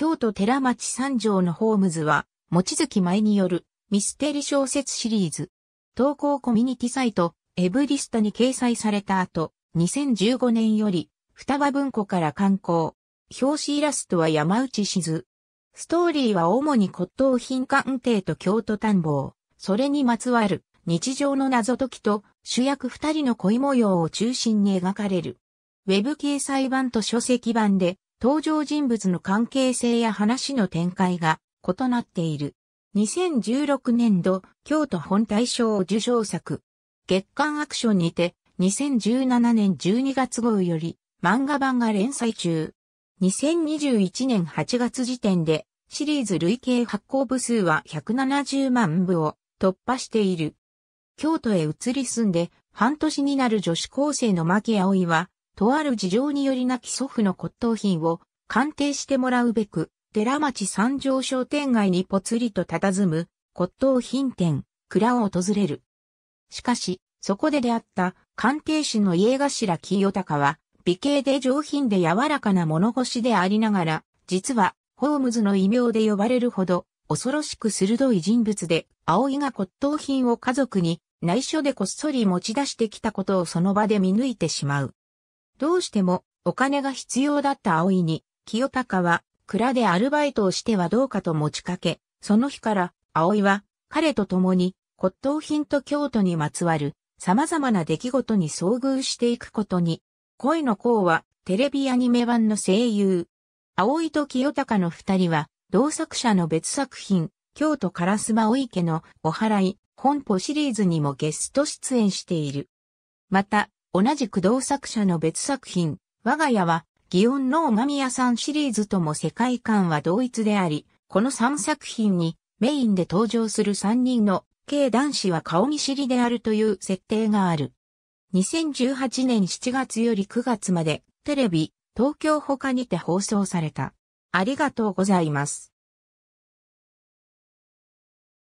京都寺町三条のホームズは、もちづき前によるミステリ小説シリーズ。投稿コミュニティサイト、エブリストに掲載された後、2015年より、双葉文庫から刊行。表紙イラストは山内静。ストーリーは主に骨董品鑑定と京都探訪。それにまつわる日常の謎解きと主役二人の恋模様を中心に描かれる。ウェブ掲載版と書籍版で登場人物の関係性や話の展開が異なっている。2016年度、京都本大賞受賞作。月刊アクションにて、2017年12月号より漫画版が連載中。2021年8月時点で、シリーズ累計発行部数は170万部を突破している。京都へ移り住んで半年になる女子高生の牧葵は、とある事情によりなき祖父の骨董品を鑑定してもらうべく、寺町三条商店街にぽつりと佇む骨董品店、蔵を訪れる。しかし、そこで出会った鑑定士の家頭清隆は、美形で上品で柔らかな物腰でありながら、実は、ホームズの異名で呼ばれるほど、恐ろしく鋭い人物で、葵が骨董品を家族に内緒でこっそり持ち出してきたことをその場で見抜いてしまう。どうしてもお金が必要だった葵に、清高は蔵でアルバイトをしてはどうかと持ちかけ、その日から葵は彼と共に骨董品と京都にまつわる様々な出来事に遭遇していくことに、恋の子はテレビアニメ版の声優。葵と清高の二人は、同作者の別作品、京都烏丸お池のお祓い、本舗シリーズにもゲスト出演している。また、同じく同作者の別作品、我が家は、祇園のおまみ屋さんシリーズとも世界観は同一であり、この3作品にメインで登場する3人の軽男子は顔見知りであるという設定がある。2018年7月より9月までテレビ、東京他にて放送された。ありがとうございます。